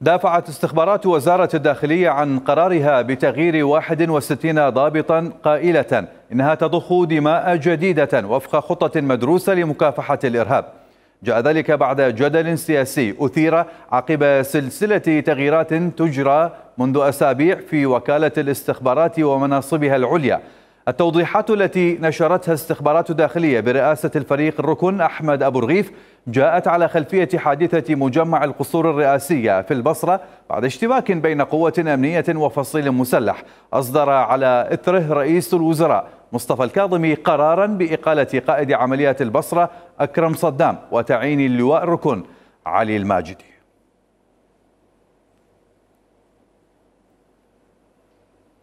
دافعت استخبارات وزارة الداخلية عن قرارها بتغيير 61 ضابطا قائلة إنها تضخ دماء جديدة وفق خطة مدروسة لمكافحة الإرهاب جاء ذلك بعد جدل سياسي أثير عقب سلسلة تغييرات تجرى منذ أسابيع في وكالة الاستخبارات ومناصبها العليا التوضيحات التي نشرتها استخبارات داخلية برئاسة الفريق الركن أحمد أبو رغيف جاءت على خلفية حادثة مجمع القصور الرئاسية في البصرة بعد اشتباك بين قوة أمنية وفصيل مسلح أصدر على إثره رئيس الوزراء مصطفى الكاظمي قرارا بإقالة قائد عمليات البصرة أكرم صدام وتعيين اللواء الركن علي الماجدي